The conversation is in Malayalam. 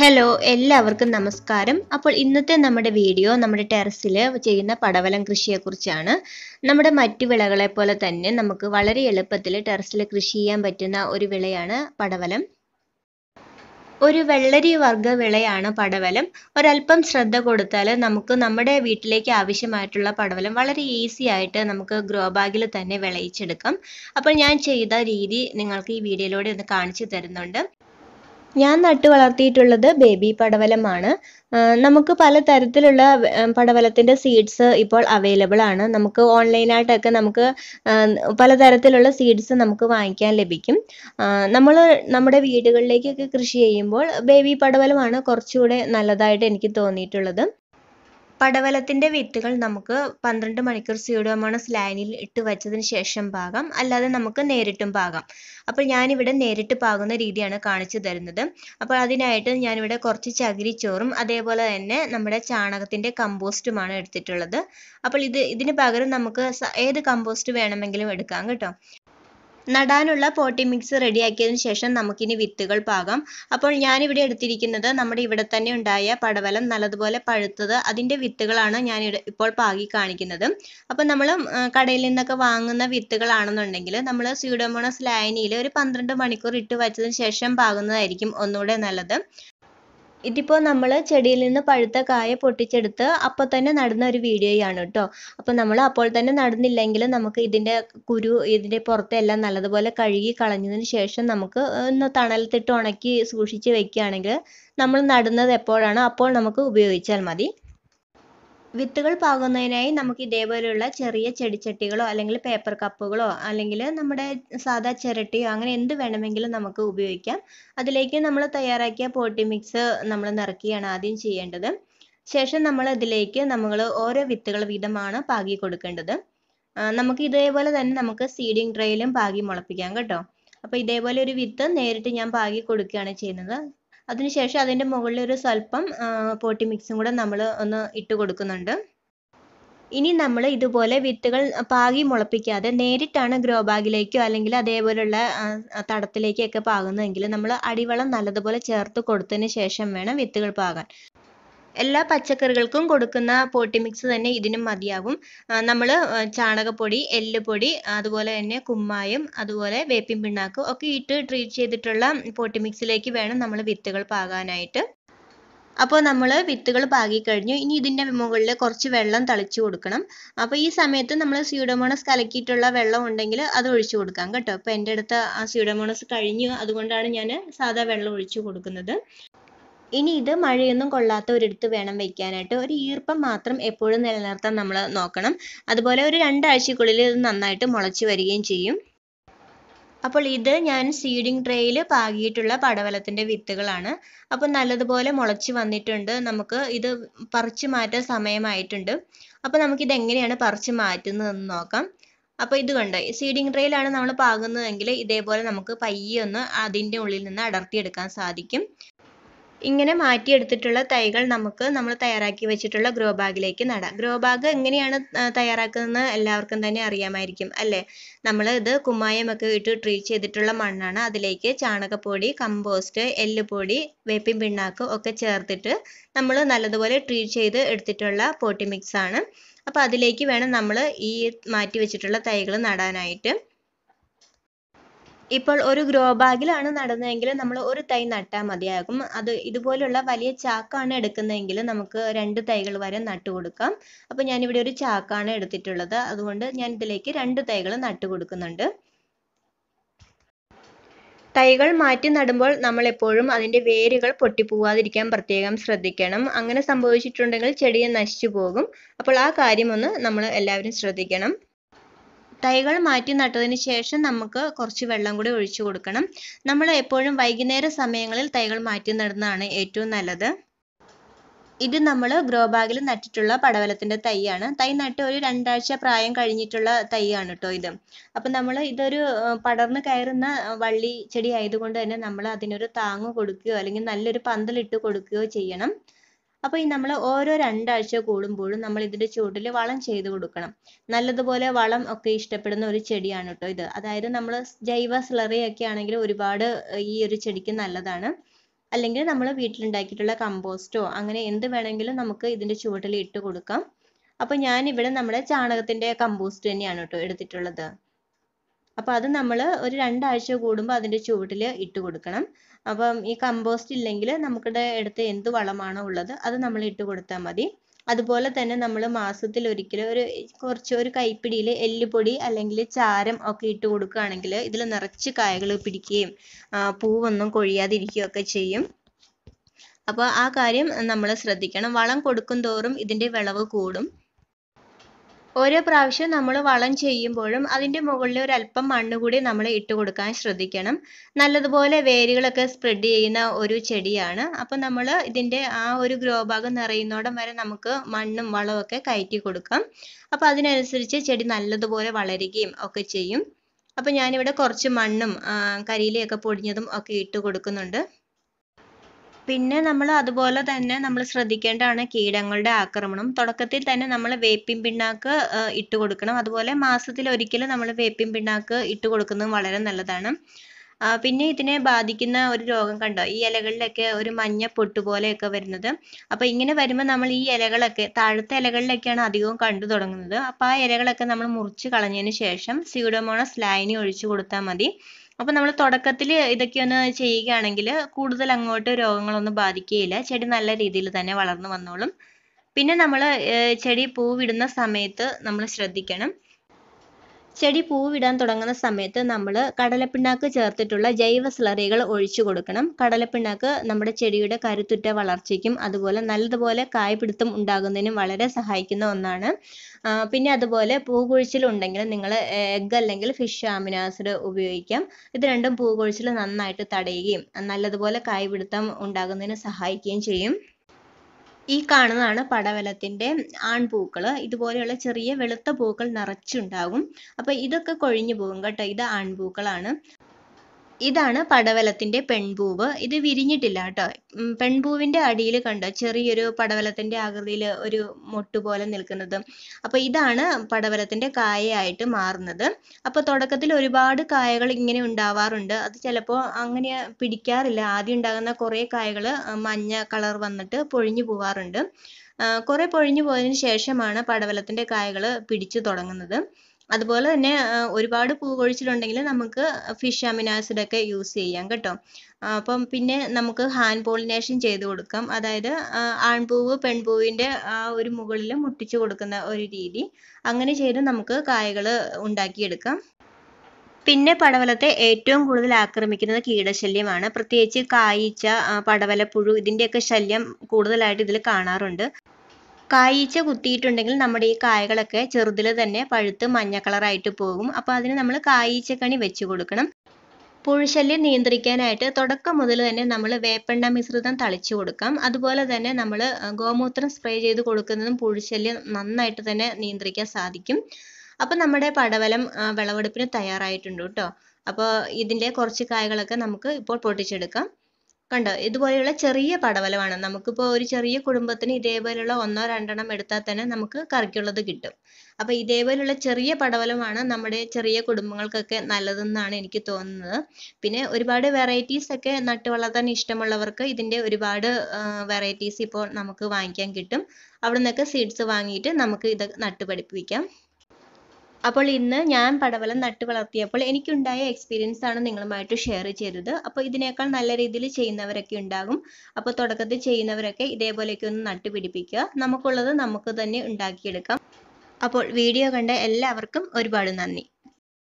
ഹലോ എല്ലാവർക്കും നമസ്കാരം അപ്പോൾ ഇന്നത്തെ നമ്മുടെ വീഡിയോ നമ്മുടെ ടെറസിൽ ചെയ്യുന്ന പടവലം കൃഷിയെക്കുറിച്ചാണ് നമ്മുടെ മറ്റു വിളകളെ പോലെ തന്നെ നമുക്ക് വളരെ എളുപ്പത്തിൽ ടെറസിൽ കൃഷി ചെയ്യാൻ പറ്റുന്ന ഒരു വിളയാണ് പടവലം ഒരു വെള്ളരി വർഗ്ഗ വിളയാണ് പടവലം ഒരല്പം ശ്രദ്ധ കൊടുത്താൽ നമുക്ക് നമ്മുടെ വീട്ടിലേക്ക് ആവശ്യമായിട്ടുള്ള പടവലം വളരെ ഈസി ആയിട്ട് നമുക്ക് ഗ്രോ ബാഗിൽ തന്നെ വിളയിച്ചെടുക്കാം അപ്പോൾ ഞാൻ ചെയ്ത രീതി നിങ്ങൾക്ക് ഈ വീഡിയോയിലൂടെ ഒന്ന് കാണിച്ചു തരുന്നുണ്ട് ഞാൻ നട്ടു വളർത്തിയിട്ടുള്ളത് ബേബി പടവലമാണ് നമുക്ക് പല തരത്തിലുള്ള പടവലത്തിൻ്റെ സീഡ്സ് ഇപ്പോൾ അവൈലബിൾ ആണ് നമുക്ക് ഓൺലൈനായിട്ടൊക്കെ നമുക്ക് പലതരത്തിലുള്ള സീഡ്സ് നമുക്ക് വാങ്ങിക്കാൻ ലഭിക്കും നമ്മൾ നമ്മുടെ വീടുകളിലേക്കൊക്കെ കൃഷി ചെയ്യുമ്പോൾ ബേബി പടവലമാണ് കുറച്ചുകൂടെ നല്ലതായിട്ട് എനിക്ക് തോന്നിയിട്ടുള്ളത് പടവലത്തിൻ്റെ വിത്തുകൾ നമുക്ക് പന്ത്രണ്ട് മണിക്കൂർ സ്യൂഡോമോണസ് ലായനിയിൽ ഇട്ട് വെച്ചതിന് ശേഷം പാകാം അല്ലാതെ നമുക്ക് നേരിട്ടും പാകാം അപ്പോൾ ഞാനിവിടെ നേരിട്ട് പാകുന്ന രീതിയാണ് കാണിച്ചു തരുന്നത് അപ്പോൾ അതിനായിട്ട് ഞാനിവിടെ കുറച്ച് ചകിരിച്ചോറും അതേപോലെ തന്നെ നമ്മുടെ ചാണകത്തിൻ്റെ കമ്പോസ്റ്റുമാണ് എടുത്തിട്ടുള്ളത് അപ്പോൾ ഇത് ഇതിന് പകരം നമുക്ക് ഏത് കമ്പോസ്റ്റ് വേണമെങ്കിലും എടുക്കാം കേട്ടോ നടാനുള്ള പോട്ടി മിക്സ് റെഡിയാക്കിയതിന് ശേഷം നമുക്കിനി വിത്തുകൾ പാകാം അപ്പോൾ ഞാനിവിടെ എടുത്തിരിക്കുന്നത് നമ്മുടെ ഇവിടെ തന്നെ ഉണ്ടായ പടവലം നല്ലതുപോലെ പഴുത്തത് അതിൻ്റെ വിത്തുകളാണ് ഞാൻ ഇപ്പോൾ പാകി കാണിക്കുന്നത് അപ്പോൾ നമ്മൾ കടയിൽ നിന്നൊക്കെ വാങ്ങുന്ന വിത്തുകളാണെന്നുണ്ടെങ്കിൽ നമ്മൾ സ്യൂഡോമോണസ് ലായനിയിൽ ഒരു പന്ത്രണ്ട് മണിക്കൂർ ഇട്ട് വച്ചതിന് ശേഷം പാകുന്നതായിരിക്കും ഒന്നുകൂടെ നല്ലത് ഇതിപ്പോൾ നമ്മൾ ചെടിയിൽ നിന്ന് പഴുത്ത കായ പൊട്ടിച്ചെടുത്ത് അപ്പോൾ തന്നെ നടുന്ന ഒരു വീഡിയോയാണ് കേട്ടോ അപ്പോൾ നമ്മൾ അപ്പോൾ തന്നെ നടന്നില്ലെങ്കിൽ നമുക്ക് ഇതിൻ്റെ കുരു ഇതിൻ്റെ പുറത്തെല്ലാം നല്ലതുപോലെ കഴുകി കളഞ്ഞതിന് ശേഷം നമുക്ക് ഒന്ന് തണലത്തിട്ട് ഉണക്കി സൂക്ഷിച്ച് വെക്കുകയാണെങ്കിൽ നമ്മൾ നടുന്നത് എപ്പോഴാണോ അപ്പോൾ നമുക്ക് ഉപയോഗിച്ചാൽ മതി വിത്തുകൾ പാകുന്നതിനായി നമുക്ക് ഇതേപോലെയുള്ള ചെറിയ ചെടിച്ചട്ടികളോ അല്ലെങ്കിൽ പേപ്പർ കപ്പുകളോ അല്ലെങ്കിൽ നമ്മുടെ സാധാ ചിരട്ടിയോ അങ്ങനെ എന്ത് വേണമെങ്കിലും നമുക്ക് ഉപയോഗിക്കാം അതിലേക്ക് നമ്മൾ തയ്യാറാക്കിയ പോട്ടി മിക്സ് നമ്മൾ നിറക്കുകയാണ് ആദ്യം ചെയ്യേണ്ടത് ശേഷം നമ്മൾ ഇതിലേക്ക് നമ്മൾ ഓരോ വിത്തുകൾ വീതമാണ് പാകി കൊടുക്കേണ്ടത് നമുക്ക് ഇതേപോലെ തന്നെ നമുക്ക് സീഡിംഗ് ട്രേയിലും പാകി മുളപ്പിക്കാം കേട്ടോ അപ്പോൾ ഇതേപോലെ ഒരു വിത്ത് നേരിട്ട് ഞാൻ പാകി കൊടുക്കുകയാണ് ചെയ്യുന്നത് അതിനുശേഷം അതിൻ്റെ മുകളിൽ ഒരു സ്വല്പം പോട്ടി മിക്സും കൂടെ നമ്മൾ ഒന്ന് ഇട്ട് കൊടുക്കുന്നുണ്ട് ഇനി നമ്മൾ ഇതുപോലെ വിത്തുകൾ പാകി മുളപ്പിക്കാതെ നേരിട്ടാണ് ഗ്രോ ബാഗിലേക്കോ അല്ലെങ്കിൽ അതേപോലുള്ള തടത്തിലേക്കൊക്കെ പാകുന്നതെങ്കിൽ നമ്മൾ അടിവളം നല്ലതുപോലെ ചേർത്ത് കൊടുത്തതിന് ശേഷം വേണം വിത്തുകൾ പാകാൻ എല്ലാ പച്ചക്കറികൾക്കും കൊടുക്കുന്ന പോട്ടി മിക്സ് തന്നെ ഇതിനും മതിയാകും നമ്മൾ ചാണകപ്പൊടി എല്ലുപൊടി അതുപോലെ തന്നെ കുമ്മായം അതുപോലെ വേപ്പിൻ പിണ്ണാക്ക് ഒക്കെ ഇട്ട് ട്രീറ്റ് ചെയ്തിട്ടുള്ള പോട്ടി മിക്സിലേക്ക് വേണം നമ്മൾ വിത്തുകൾ പാകാനായിട്ട് അപ്പോൾ നമ്മൾ വിത്തുകൾ പാകി കഴിഞ്ഞു ഇനി ഇതിൻ്റെ മുകളിൽ കുറച്ച് വെള്ളം തളിച്ചു കൊടുക്കണം അപ്പോൾ ഈ സമയത്ത് നമ്മൾ സ്യൂഡോമോണസ് കലക്കിയിട്ടുള്ള വെള്ളം ഉണ്ടെങ്കിൽ അത് ഒഴിച്ചു കൊടുക്കാം കേട്ടോ അപ്പോൾ എൻ്റെ അടുത്ത് ആ സ്യൂഡോമോണസ് കഴിഞ്ഞു അതുകൊണ്ടാണ് ഞാൻ സാധാ വെള്ളം ഒഴിച്ചു കൊടുക്കുന്നത് ഇനി ഇത് മഴയൊന്നും കൊള്ളാത്ത ഒരിടത്ത് വേണം വെക്കാനായിട്ട് ഒരു ഈർപ്പം മാത്രം എപ്പോഴും നിലനിർത്താൻ നമ്മൾ നോക്കണം അതുപോലെ ഒരു രണ്ടാഴ്ചക്കുള്ളിൽ ഇത് നന്നായിട്ട് മുളച്ച് വരികയും ചെയ്യും അപ്പോൾ ഇത് ഞാൻ സീഡിംഗ് ട്രേയിൽ പാകിയിട്ടുള്ള പടവലത്തിൻ്റെ വിത്തുകളാണ് അപ്പോൾ നല്ലതുപോലെ മുളച്ച് വന്നിട്ടുണ്ട് നമുക്ക് ഇത് പറിച്ചു മാറ്റാൻ സമയമായിട്ടുണ്ട് അപ്പോൾ നമുക്കിത് എങ്ങനെയാണ് പറിച്ച് മാറ്റുന്നതെന്ന് നോക്കാം അപ്പോൾ ഇത് കണ്ട് സീഡിംഗ് ട്രേയിലാണ് നമ്മൾ പാകുന്നതെങ്കിൽ ഇതേപോലെ നമുക്ക് പയ്യെ ഒന്ന് അതിൻ്റെ ഉള്ളിൽ നിന്ന് അടർത്തിയെടുക്കാൻ സാധിക്കും ഇങ്ങനെ മാറ്റിയെടുത്തിട്ടുള്ള തൈകൾ നമുക്ക് നമ്മൾ തയ്യാറാക്കി വെച്ചിട്ടുള്ള ഗ്രോ ബാഗിലേക്ക് നടാം ഗ്രോ ബാഗ് എങ്ങനെയാണ് തയ്യാറാക്കുന്നത് എല്ലാവർക്കും തന്നെ അറിയാമായിരിക്കും അല്ലേ നമ്മൾ ഇത് കുമ്മായമൊക്കെ ഇട്ട് ട്രീറ്റ് ചെയ്തിട്ടുള്ള മണ്ണാണ് അതിലേക്ക് ചാണകപ്പൊടി കമ്പോസ്റ്റ് എല്ലുപൊടി വേപ്പിൻ പിണ്ണാക്ക് ഒക്കെ ചേർത്തിട്ട് നമ്മൾ നല്ലതുപോലെ ട്രീറ്റ് ചെയ്ത് എടുത്തിട്ടുള്ള പോട്ടി മിക്സ് ആണ് അപ്പോൾ അതിലേക്ക് വേണം നമ്മൾ ഈ മാറ്റി വെച്ചിട്ടുള്ള തൈകൾ നടാനായിട്ട് ഇപ്പോൾ ഒരു ഗ്രോ ബാഗിലാണ് നടുന്നതെങ്കിൽ നമ്മൾ ഒരു തൈ നട്ടാൽ മതിയാകും അത് ഇതുപോലുള്ള വലിയ ചാക്കാണ് എടുക്കുന്നതെങ്കിൽ നമുക്ക് രണ്ട് തൈകൾ വരെ നട്ടു കൊടുക്കാം അപ്പോൾ ഞാനിവിടെ ഒരു ചാക്കാണ് എടുത്തിട്ടുള്ളത് അതുകൊണ്ട് ഞാൻ ഇതിലേക്ക് രണ്ട് തൈകൾ നട്ടു കൊടുക്കുന്നുണ്ട് തൈകൾ മാറ്റി നടുമ്പോൾ നമ്മൾ എപ്പോഴും അതിൻ്റെ വേരുകൾ പൊട്ടിപ്പോവാതിരിക്കാൻ പ്രത്യേകം ശ്രദ്ധിക്കണം അങ്ങനെ സംഭവിച്ചിട്ടുണ്ടെങ്കിൽ ചെടിയെ നശിച്ചു പോകും അപ്പോൾ ആ കാര്യമൊന്ന് നമ്മൾ എല്ലാവരും ശ്രദ്ധിക്കണം തൈകൾ മാറ്റി നട്ടതിന് ശേഷം നമുക്ക് കുറച്ച് വെള്ളം കൂടി ഒഴിച്ചു കൊടുക്കണം നമ്മൾ എപ്പോഴും വൈകുന്നേര സമയങ്ങളിൽ തൈകൾ മാറ്റി നടുന്നതാണ് ഏറ്റവും നല്ലത് ഇത് നമ്മൾ ഗ്രോ ബാഗിൽ നട്ടിട്ടുള്ള പടവലത്തിൻ്റെ തൈയാണ് തൈ നട്ട് ഒരു രണ്ടാഴ്ച പ്രായം കഴിഞ്ഞിട്ടുള്ള തൈയാണ് കേട്ടോ ഇത് അപ്പം നമ്മൾ ഇതൊരു പടർന്ന് കയറുന്ന വള്ളി ചെടി ആയതുകൊണ്ട് തന്നെ നമ്മൾ അതിനൊരു താങ്ങ് കൊടുക്കുകയോ അല്ലെങ്കിൽ നല്ലൊരു പന്തലിട്ട് കൊടുക്കുകയോ ചെയ്യണം അപ്പോൾ ഈ നമ്മൾ ഓരോ രണ്ടാഴ്ച കൂടുമ്പോഴും നമ്മൾ ഇതിന്റെ ചുവട്ടിൽ വളം ചെയ്ത് കൊടുക്കണം നല്ലതുപോലെ വളം ഒക്കെ ഇഷ്ടപ്പെടുന്ന ഒരു ചെടിയാണ് കേട്ടോ ഇത് അതായത് നമ്മൾ ജൈവ സ്ലറി ഒക്കെ ആണെങ്കിൽ ഒരുപാട് ഈ ഒരു ചെടിക്ക് നല്ലതാണ് അല്ലെങ്കിൽ നമ്മൾ വീട്ടിലുണ്ടാക്കിയിട്ടുള്ള കമ്പോസ്റ്റോ അങ്ങനെ എന്ത് വേണമെങ്കിലും നമുക്ക് ഇതിന്റെ ചുവട്ടിൽ ഇട്ട് കൊടുക്കാം അപ്പോൾ ഞാൻ ഇവിടെ നമ്മുടെ ചാണകത്തിന്റെ കമ്പോസ്റ്റ് തന്നെയാണ് കേട്ടോ എടുത്തിട്ടുള്ളത് അപ്പോൾ അത് നമ്മൾ ഒരു രണ്ടാഴ്ച കൂടുമ്പോൾ അതിന്റെ ചുവട്ടിൽ ഇട്ട് കൊടുക്കണം അപ്പം ഈ കമ്പോസ്റ്റ് ഇല്ലെങ്കിൽ നമ്മുടെ അടുത്ത് എന്ത് വളമാണോ ഉള്ളത് അത് നമ്മൾ ഇട്ട് കൊടുത്താൽ മതി അതുപോലെ തന്നെ നമ്മൾ മാസത്തിൽ ഒരിക്കൽ ഒരു കുറച്ച് ഒരു കൈപ്പിടിയിൽ എല്ലുപൊടി അല്ലെങ്കിൽ ചാരം ഒക്കെ ഇട്ട് കൊടുക്കുകയാണെങ്കിൽ ഇതിൽ നിറച്ച് കായകൾ പിടിക്കുകയും പൂവൊന്നും കൊഴിയാതിരിക്കുകയും ഒക്കെ ചെയ്യും അപ്പോൾ ആ കാര്യം നമ്മൾ ശ്രദ്ധിക്കണം വളം കൊടുക്കും തോറും ഇതിൻ്റെ വിളവ് കൂടും ഓരോ പ്രാവശ്യം നമ്മൾ വളം ചെയ്യുമ്പോഴും അതിൻ്റെ മുകളിൽ ഒരല്പം മണ്ണ് കൂടി നമ്മൾ ഇട്ട് കൊടുക്കാൻ ശ്രദ്ധിക്കണം നല്ലതുപോലെ വേരുകളൊക്കെ സ്പ്രെഡ് ചെയ്യുന്ന ഒരു ചെടിയാണ് അപ്പോൾ നമ്മൾ ഇതിൻ്റെ ആ ഒരു ഗ്രോ ഭാഗം നിറയുന്നോടം വരെ നമുക്ക് മണ്ണും വളമൊക്കെ കയറ്റി കൊടുക്കാം അപ്പോൾ അതിനനുസരിച്ച് ചെടി നല്ലതുപോലെ വളരുകയും ഒക്കെ ചെയ്യും അപ്പോൾ ഞാനിവിടെ കുറച്ച് മണ്ണും കരിയിലയൊക്കെ പൊടിഞ്ഞതും ഒക്കെ ഇട്ട് കൊടുക്കുന്നുണ്ട് പിന്നെ നമ്മൾ അതുപോലെ തന്നെ നമ്മൾ ശ്രദ്ധിക്കേണ്ടതാണ് കീടങ്ങളുടെ ആക്രമണം തുടക്കത്തിൽ തന്നെ നമ്മൾ വേപ്പിൻ പിണ്ണാക്ക് ഇട്ട് കൊടുക്കണം അതുപോലെ മാസത്തിൽ ഒരിക്കൽ നമ്മൾ വേപ്പിൻ പിണ്ണാക്ക് ഇട്ട് കൊടുക്കുന്നത് വളരെ നല്ലതാണ് പിന്നെ ഇതിനെ ബാധിക്കുന്ന ഒരു രോഗം കണ്ടോ ഈ ഇലകളിലൊക്കെ ഒരു മഞ്ഞ പൊട്ട് പോലെയൊക്കെ വരുന്നത് അപ്പോൾ ഇങ്ങനെ വരുമ്പോൾ നമ്മൾ ഈ ഇലകളൊക്കെ താഴത്തെ ഇലകളിലൊക്കെയാണ് അധികവും കണ്ടു തുടങ്ങുന്നത് അപ്പോൾ ആ ഇലകളൊക്കെ നമ്മൾ മുറിച്ച് കളഞ്ഞതിന് ശേഷം സ്യൂഡോമോണസ് ലൈനി ഒഴിച്ചു കൊടുത്താൽ മതി അപ്പോൾ നമ്മൾ തുടക്കത്തിൽ ഇതൊക്കെ ഒന്ന് ചെയ്യുകയാണെങ്കിൽ കൂടുതൽ അങ്ങോട്ട് രോഗങ്ങളൊന്നും ബാധിക്കുകയില്ല ചെടി നല്ല രീതിയിൽ തന്നെ വളർന്നു വന്നോളും പിന്നെ നമ്മൾ ചെടി പൂവിടുന്ന സമയത്ത് നമ്മൾ ശ്രദ്ധിക്കണം ചെടി പൂവിടാൻ തുടങ്ങുന്ന സമയത്ത് നമ്മൾ കടലപ്പിണ്ണാക്ക് ചേർത്തിട്ടുള്ള ജൈവ സ്ലറികൾ ഒഴിച്ചു കൊടുക്കണം കടലപ്പിണ്ണാക്ക് നമ്മുടെ ചെടിയുടെ കരുത്തുറ്റ വളർച്ചയ്ക്കും അതുപോലെ നല്ലതുപോലെ കായ്പിടുത്തം ഉണ്ടാകുന്നതിനും വളരെ സഹായിക്കുന്ന ഒന്നാണ് പിന്നെ അതുപോലെ പൂകുഴിച്ചിൽ ഉണ്ടെങ്കിൽ നിങ്ങൾ എഗ്ഗ് അല്ലെങ്കിൽ ഫിഷ് ആമിനാസിഡ് ഉപയോഗിക്കാം ഇത് രണ്ടും പൂകൊഴിച്ചിൽ നന്നായിട്ട് തടയുകയും നല്ലതുപോലെ കായ്പിടുത്തം ഉണ്ടാകുന്നതിന് സഹായിക്കുകയും ചെയ്യും ഈ കാണുന്നതാണ് പടവലത്തിൻ്റെ ആൺപൂക്കൾ ഇതുപോലെയുള്ള ചെറിയ വെളുത്ത പൂക്കൾ നിറച്ചുണ്ടാകും അപ്പോൾ ഇതൊക്കെ കൊഴിഞ്ഞു പോകും കേട്ടോ ഇത് ആൺപൂക്കളാണ് ഇതാണ് പടവലത്തിൻ്റെ പെൺപൂവ് ഇത് വിരിഞ്ഞിട്ടില്ല കേട്ടോ പെൺപൂവിൻ്റെ അടിയിൽ കണ്ടോ ചെറിയൊരു പടവലത്തിൻ്റെ ആകൃതിയിൽ ഒരു മൊട്ട് പോലെ നിൽക്കുന്നത് അപ്പോൾ ഇതാണ് പടവലത്തിൻ്റെ കായയായിട്ട് മാറുന്നത് അപ്പോൾ തുടക്കത്തിൽ ഒരുപാട് കായകൾ ഇങ്ങനെ ഉണ്ടാവാറുണ്ട് അത് ചിലപ്പോൾ അങ്ങനെ പിടിക്കാറില്ല ആദ്യം ഉണ്ടാകുന്ന കുറേ കായകൾ മഞ്ഞ കളർ വന്നിട്ട് പൊഴിഞ്ഞു പോവാറുണ്ട് കുറേ പൊഴിഞ്ഞു പോയതിന് ശേഷമാണ് പടവലത്തിൻ്റെ കായകൾ പിടിച്ചു തുടങ്ങുന്നത് അതുപോലെ തന്നെ ഒരുപാട് പൂവൊഴിച്ചിലുണ്ടെങ്കിൽ നമുക്ക് ഫിഷ് അമിനോ ആസിഡ് ഒക്കെ യൂസ് ചെയ്യാം കേട്ടോ അപ്പം പിന്നെ നമുക്ക് ഹാൻഡ് പോളിനേഷൻ ചെയ്ത് കൊടുക്കാം അതായത് ആൺപൂവ് പെൺപൂവിൻ്റെ ആ ഒരു മുകളിൽ മുട്ടിച്ചു കൊടുക്കുന്ന ഒരു രീതി അങ്ങനെ ചെയ്ത് നമുക്ക് കായകൾ ഉണ്ടാക്കിയെടുക്കാം പിന്നെ പടവലത്തെ ഏറ്റവും കൂടുതൽ ആക്രമിക്കുന്നത് കീടശല്യമാണ് പ്രത്യേകിച്ച് കായ്ച്ച പടവലപ്പുഴു ഇതിൻ്റെയൊക്കെ ശല്യം കൂടുതലായിട്ട് ഇതിൽ കാണാറുണ്ട് കായ്ച്ച കുത്തിയിട്ടുണ്ടെങ്കിൽ നമ്മുടെ ഈ കായകളൊക്കെ ചെറുതിൽ തന്നെ പഴുത്ത് മഞ്ഞ കളറായിട്ട് പോകും അപ്പോൾ അതിന് നമ്മൾ കണി വെച്ച് കൊടുക്കണം പുഴുശല്യം നിയന്ത്രിക്കാനായിട്ട് തുടക്കം മുതൽ തന്നെ നമ്മൾ വേപ്പെണ്ണ മിശ്രിതം തളിച്ചു കൊടുക്കാം അതുപോലെ തന്നെ നമ്മൾ ഗോമൂത്രം സ്പ്രേ ചെയ്ത് കൊടുക്കുന്നതും പുഴുശല്യം നന്നായിട്ട് തന്നെ നിയന്ത്രിക്കാൻ സാധിക്കും അപ്പം നമ്മുടെ പടവലം വിളവെടുപ്പിന് തയ്യാറായിട്ടുണ്ട് കേട്ടോ അപ്പോൾ ഇതിൻ്റെ കുറച്ച് കായകളൊക്കെ നമുക്ക് ഇപ്പോൾ പൊട്ടിച്ചെടുക്കാം കണ്ടോ ഇതുപോലെയുള്ള ചെറിയ പടവലമാണ് നമുക്കിപ്പോൾ ഒരു ചെറിയ കുടുംബത്തിന് ഇതേപോലെയുള്ള ഒന്നോ രണ്ടെണ്ണം എടുത്താൽ തന്നെ നമുക്ക് കറിക്കുള്ളത് കിട്ടും അപ്പോൾ ഇതേപോലെയുള്ള ചെറിയ പടവലമാണ് നമ്മുടെ ചെറിയ കുടുംബങ്ങൾക്കൊക്കെ നല്ലതെന്നാണ് എനിക്ക് തോന്നുന്നത് പിന്നെ ഒരുപാട് വെറൈറ്റീസ് ഒക്കെ നട്ടു വളർത്താൻ ഇഷ്ടമുള്ളവർക്ക് ഇതിന്റെ ഒരുപാട് വെറൈറ്റീസ് ഇപ്പോൾ നമുക്ക് വാങ്ങിക്കാൻ കിട്ടും അവിടെ നിന്നൊക്കെ സീഡ്സ് വാങ്ങിയിട്ട് നമുക്ക് ഇത് നട്ടുപടിപ്പിക്കാം അപ്പോൾ ഇന്ന് ഞാൻ പടവലം നട്ടു വളർത്തിയപ്പോൾ എനിക്കുണ്ടായ എക്സ്പീരിയൻസ് ആണ് നിങ്ങളുമായിട്ട് ഷെയർ ചെയ്തത് അപ്പോൾ ഇതിനേക്കാൾ നല്ല രീതിയിൽ ചെയ്യുന്നവരൊക്കെ ഉണ്ടാകും അപ്പോൾ തുടക്കത്തിൽ ചെയ്യുന്നവരൊക്കെ ഇതേപോലെയൊക്കെ ഒന്ന് പിടിപ്പിക്കുക നമുക്കുള്ളത് നമുക്ക് തന്നെ ഉണ്ടാക്കിയെടുക്കാം അപ്പോൾ വീഡിയോ കണ്ട എല്ലാവർക്കും ഒരുപാട് നന്ദി